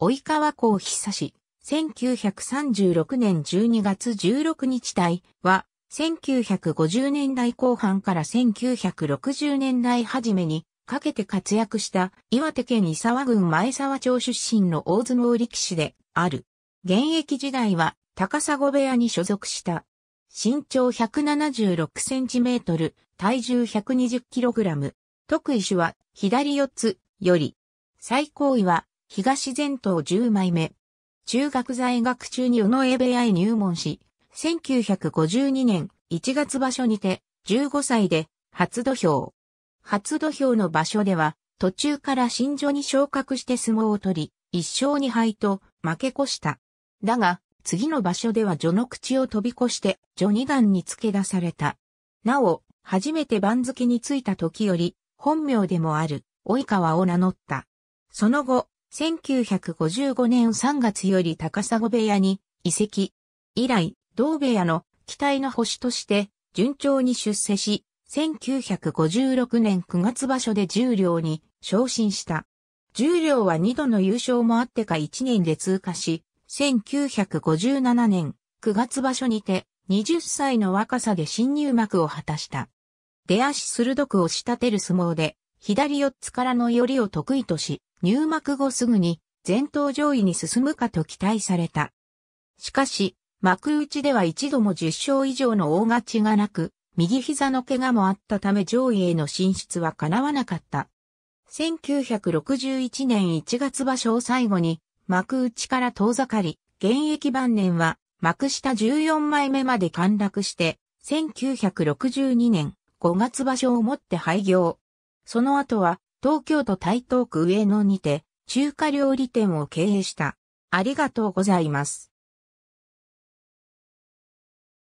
及川港久志、1936年12月16日隊は、1950年代後半から1960年代初めにかけて活躍した岩手県伊沢郡前沢町出身の大相撲力士である。現役時代は高砂部屋に所属した。身長1 7 6トル、体重1 2 0ラム。特異種は左四つより。最高位は東前頭10枚目。中学在学中に宇野部屋へ入門し、1952年1月場所にて、15歳で初土俵。初土俵の場所では、途中から新所に昇格して相撲を取り、一勝二敗と負け越した。だが、次の場所では序の口を飛び越して、序二段に付け出された。なお、初めて番付についた時より、本名でもある、及川を名乗った。その後、1955年3月より高砂部屋に移籍。以来、同部屋の期待の星として順調に出世し、1956年9月場所で重量両に昇進した。重量両は2度の優勝もあってか1年で通過し、1957年9月場所にて20歳の若さで新入幕を果たした。出足鋭く押し立てる相撲で、左四つからの寄りを得意とし、入幕後すぐに前頭上位に進むかと期待された。しかし、幕内では一度も10勝以上の大勝ちがなく、右膝の怪我もあったため上位への進出は叶わなかった。1961年1月場所を最後に、幕内から遠ざかり、現役晩年は幕下14枚目まで陥落して、1962年5月場所をもって廃業。その後は東京都台東区上野にて中華料理店を経営した。ありがとうございます。